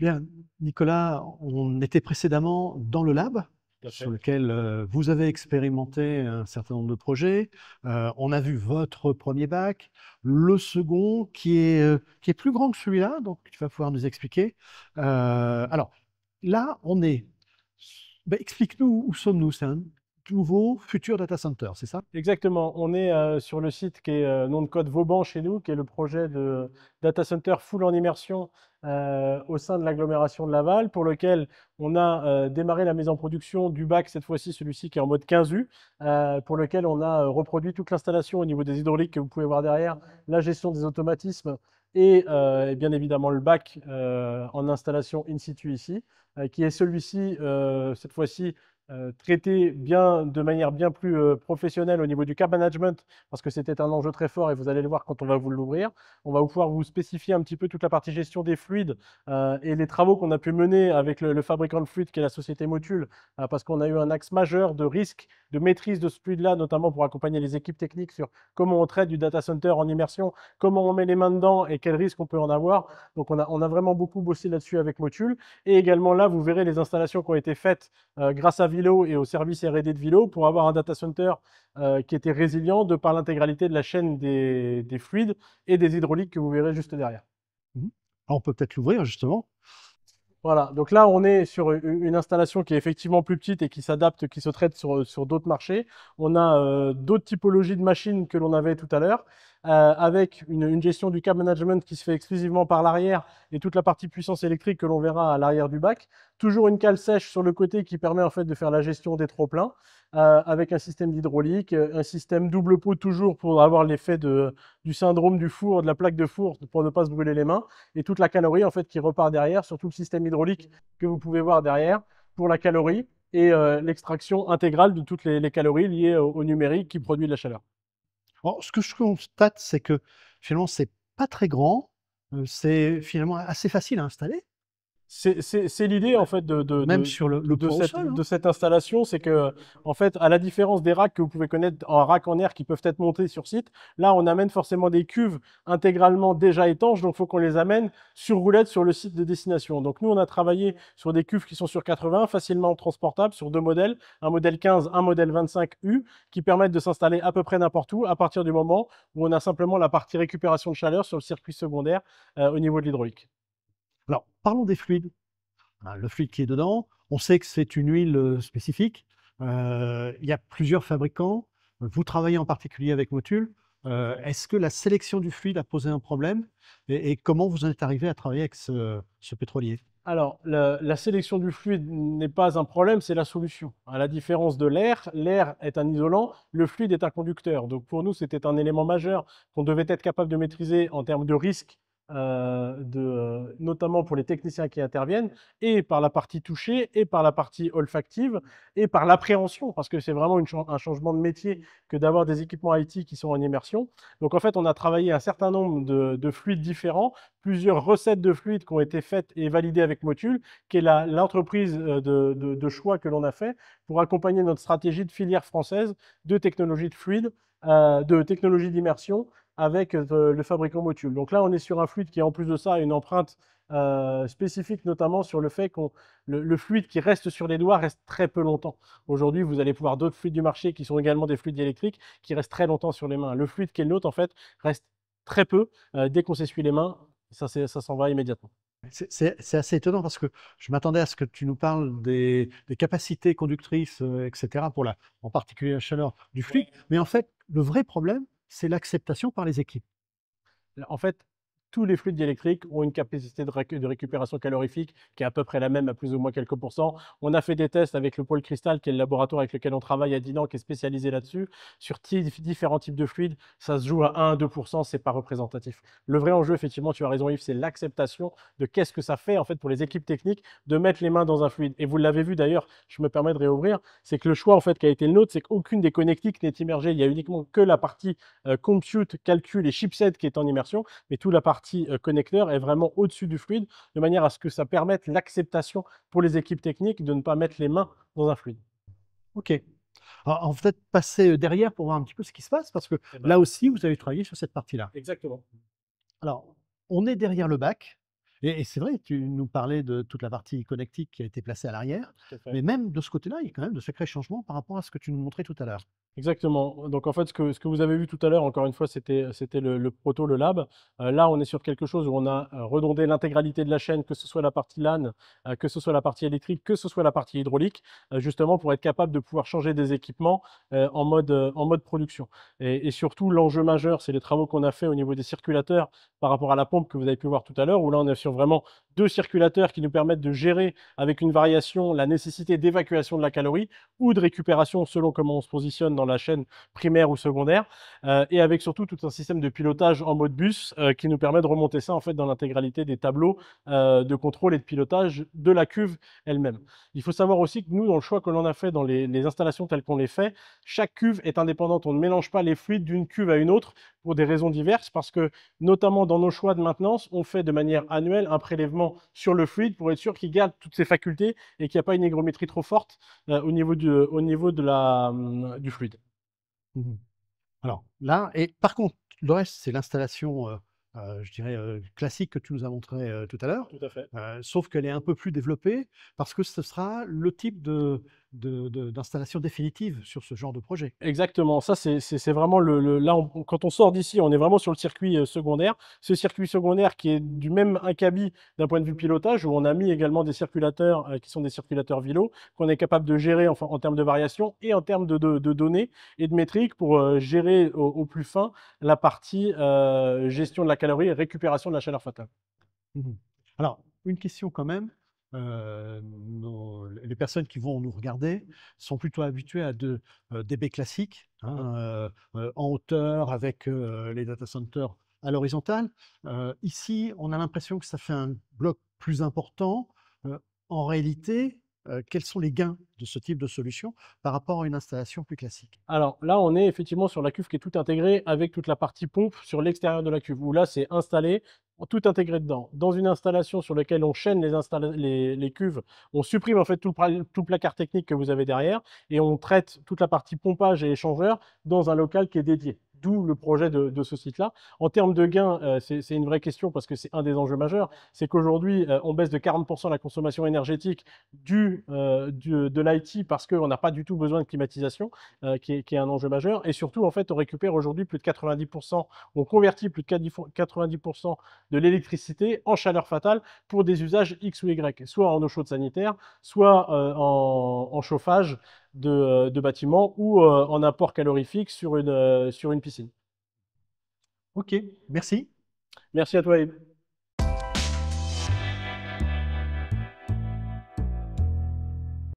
Bien, Nicolas, on était précédemment dans le lab, sur lequel euh, vous avez expérimenté un certain nombre de projets. Euh, on a vu votre premier bac, le second qui est, euh, qui est plus grand que celui-là, donc tu vas pouvoir nous expliquer. alors, là, on est... Ben, explique-nous où sommes-nous, ça nouveau futur data center, c'est ça Exactement. On est euh, sur le site qui est euh, nom de code Vauban chez nous, qui est le projet de data center full en immersion euh, au sein de l'agglomération de Laval, pour lequel on a démarré la mise en production du bac, cette fois-ci celui-ci qui est en mode 15U, pour lequel on a reproduit toute l'installation au niveau des hydrauliques que vous pouvez voir derrière, la gestion des automatismes et, bien évidemment le bac en installation in situ ici, qui est celui-ci, cette fois-ci, euh, traité bien, de manière bien plus euh, professionnelle au niveau du cap management, parce que c'était un enjeu très fort et vous allez le voir quand on va vous l'ouvrir. On va pouvoir vous spécifier un petit peu toute la partie gestion des fluides euh, et les travaux qu'on a pu mener avec le, fabricant de fluides qui est la société Motul, parce qu'on a eu un axe majeur de risque, de maîtrise de ce fluide-là, notamment pour accompagner les équipes techniques sur comment on traite du data center en immersion, comment on met les mains dedans et quels risques on peut en avoir. Donc on a, on a vraiment beaucoup bossé là-dessus avec Motul. Et également là, vous verrez les installations qui ont été faites grâce à Ville et au service R&D de Vilo pour avoir un data center euh, qui était résilient de par l'intégralité de la chaîne des, fluides et des hydrauliques que vous verrez juste derrière. Mhm. Ah, on peut peut-être l'ouvrir justement. Voilà, donc là on est sur une installation qui est effectivement plus petite et qui s'adapte, qui se traite sur, d'autres marchés. On a euh, d'autres typologies de machines que l'on avait tout à l'heure. Euh, avec une, gestion du cap management qui se fait exclusivement par l'arrière et toute la partie puissance électrique que l'on verra à l'arrière du bac. Toujours une cale sèche sur le côté qui permet en fait de faire la gestion des trop-pleins euh, avec un système d'hydraulique, un système double pot toujours pour avoir l'effet du syndrome du four, de la plaque de four pour ne pas se brûler les mains et toute la calorie en fait qui repart derrière sur tout le système hydraulique que vous pouvez voir derrière pour la calorie et euh, l'extraction intégrale de toutes les, calories liées au numérique qui produit de la chaleur. Alors, ce que je constate, c'est que finalement, c'est pas très grand, c'est finalement assez facile à installer c'est l'idée en fait de, cette, installation, c'est que en fait, à la différence des racks que vous pouvez connaître en rack en air qui peuvent être montés sur site, là on amène forcément des cuves intégralement déjà étanches, donc il faut qu'on les amène sur roulette sur le site de destination. Donc nous on a travaillé sur des cuves qui sont sur 80, facilement transportables, sur deux modèles, un modèle 15, un modèle 25U, qui permettent de s'installer à peu près n'importe où à partir du moment où on a simplement la partie récupération de chaleur sur le circuit secondaire euh, au niveau de l'hydraulique. Alors, parlons des fluides. Hein, le fluide qui est dedans, on sait que c'est une huile euh, spécifique. Euh, il y a plusieurs fabricants. Vous travaillez en particulier avec Motul. Euh, est-ce que la sélection du fluide a posé un problème et, comment vous en êtes arrivé à travailler avec ce, pétrolier alors, la, sélection du fluide n'est pas un problème, c'est la solution. À la différence de l'air, l'air est un isolant, le fluide est un conducteur. Donc pour nous, c'était un élément majeur qu'on devait être capable de maîtriser en termes de risque de, notamment pour les techniciens qui interviennent, et par la partie touchée, et par la partie olfactive, et par l'appréhension, parce que c'est vraiment un changement de métier que d'avoir des équipements IT qui sont en immersion. Donc en fait, on a travaillé un certain nombre de, fluides différents, plusieurs recettes de fluides qui ont été faites et validées avec Motul, qui est l'entreprise euh, de, choix que l'on a fait pour accompagner notre stratégie de filière française de technologie de fluide euh, de technologie d'immersion avec euh, le fabricant Motul. Donc là, on est sur un fluide qui, en plus de ça, a une empreinte euh, spécifique, notamment sur le fait que le, fluide qui reste sur les doigts reste très peu longtemps. Aujourd'hui, vous allez pouvoir d'autres fluides du marché qui sont également des fluides électriques qui restent très longtemps sur les mains. Le fluide qui est le nôtre, en fait, reste très peu. Euh, dès qu'on s'essuie les mains, ça, ça s'en va immédiatement. C'est assez étonnant parce que je m'attendais à ce que tu nous parles des, capacités conductrices, etc., pour la, en particulier la chaleur du fluide. Mais en fait, le vrai problème, c'est l'acceptation par les équipes. En fait, tous les fluides électriques ont une capacité de, récupération calorifique qui est à peu près la même, à plus ou moins quelques pourcents. On a fait des tests avec le pôle cristal, qui est le laboratoire avec lequel on travaille à Dinan, qui est spécialisé là-dessus. Sur différents types de fluides, ça se joue à 1 2 c'est pas représentatif. Le vrai enjeu, effectivement, tu as raison Yves, c'est l'acceptation de qu'est-ce que ça fait en fait pour les équipes techniques de mettre les mains dans un fluide. Et vous l'avez vu d'ailleurs, je me permets de réouvrir, c'est que le choix en fait qui a été le nôtre, c'est qu'aucune des connectiques n'est immergée. Il y a uniquement que la partie euh, compute, calcul et chipset qui est en immersion, mais toute la partie partie euh, connecteur est vraiment au-dessus du fluide, de manière à ce que ça permette l'acceptation pour les équipes techniques de ne pas mettre les mains dans un fluide. OK. Alors, on va peut-être passer euh, derrière pour voir un petit peu ce qui se passe, parce que eh ben là aussi, vous avez travaillé sur cette partie-là. Exactement. Alors, on est derrière le bac. Et, c'est vrai, tu nous parlais de toute la partie connectique qui a été placée à l'arrière, mais même de ce côté-là, il y a quand même de secrets changements par rapport à ce que tu nous montrais tout à l'heure. Exactement. Donc en fait, ce que, ce que vous avez vu tout à l'heure, encore une fois, c'était le, le proto, le lab. Euh, là, on est sur quelque chose où on a euh, redondé l'intégralité de la chaîne, que ce soit la partie LAN, euh, que ce soit la partie électrique, que ce soit la partie hydraulique, justement pour être capable de pouvoir changer des équipements en, mode, en mode production. Et, et surtout, l'enjeu majeur, c'est les travaux qu'on a fait au niveau des circulateurs par rapport à la pompe que vous avez pu voir tout à l'heure, où là, on est sur vraiment deux circulateurs qui nous permettent de gérer avec une variation la nécessité d'évacuation de la calorie ou de récupération selon comment on se positionne dans la chaîne primaire ou secondaire, euh, et avec surtout tout un système de pilotage en mode bus euh, qui nous permet de remonter ça en fait dans l'intégralité des tableaux euh, de contrôle et de pilotage de la cuve elle-même. Il faut savoir aussi que nous, dans le choix que l'on a fait dans les installations telles qu'on les fait, chaque cuve est indépendante. On ne mélange pas les fluides d'une cuve à une autre pour des raisons diverses, parce que notamment dans nos choix de maintenance, on fait de manière annuelle un prélèvement sur le fluide pour être sûr qu'il garde toutes ses facultés et qu'il n'y a pas une hygrométrie trop forte euh, au niveau, du, au niveau de la, euh, du fluide. Mmh Alors là, et par contre, le reste, c'est l'installation, euh, je dirais, classique que tu nous as montré tout à l'heure. Tout à fait. sauf qu'elle est un peu plus développée parce que ce sera le type de, d'installation définitive sur ce genre de projet. Exactement, ça c'est vraiment le, là quand on sort d'ici, on est vraiment sur le circuit euh, secondaire. Ce circuit secondaire qui est du même acabit d'un point de vue pilotage, où on a mis également des circulateurs euh, qui sont des circulateurs vilo, qu'on est capable de gérer en, en termes de variation et en termes de, données et de métriques pour euh, gérer au, plus fin la partie gestion de la calorie et récupération de la chaleur fatale. Mmh Alors une question quand même personnes qui vont nous regarder sont plutôt habituées à de, euh, des baies classiques, hein, mmh. euh, euh, en hauteur, avec les data centers à l'horizontale. ici, on a l'impression que ça fait un bloc plus important. en réalité, quels sont les gains de ce type de solution par rapport à une installation plus classique Alors là, on est effectivement sur la cuve qui est tout intégrée avec toute la partie pompe sur l'extérieur de la cuve, où là, c'est installé, tout intégré dedans. Dans une installation sur laquelle on chaîne les, cuves, on supprime en fait tout le placard technique que vous avez derrière et on traite toute la partie pompage et échangeur dans un local qui est dédié d'où le projet de, ce site-là. En termes de gains, euh, c'est une vraie question parce que c'est un des enjeux majeurs. C'est qu'aujourd'hui, euh, on baisse de 40% la consommation énergétique du, euh, de l'IT parce qu'on n'a pas du tout besoin de climatisation, qui est, un enjeu majeur. Et surtout, en fait, on récupère aujourd'hui plus de 90%, on convertit plus de 90% de l'électricité en chaleur fatale pour des usages X ou Y, soit en eau chaude sanitaire, soit en, chauffage, euh, de, bâtiments bâtiment ou euh, en apport calorifique sur une, euh, sur une piscine. Ok, merci. Merci à toi, Yves.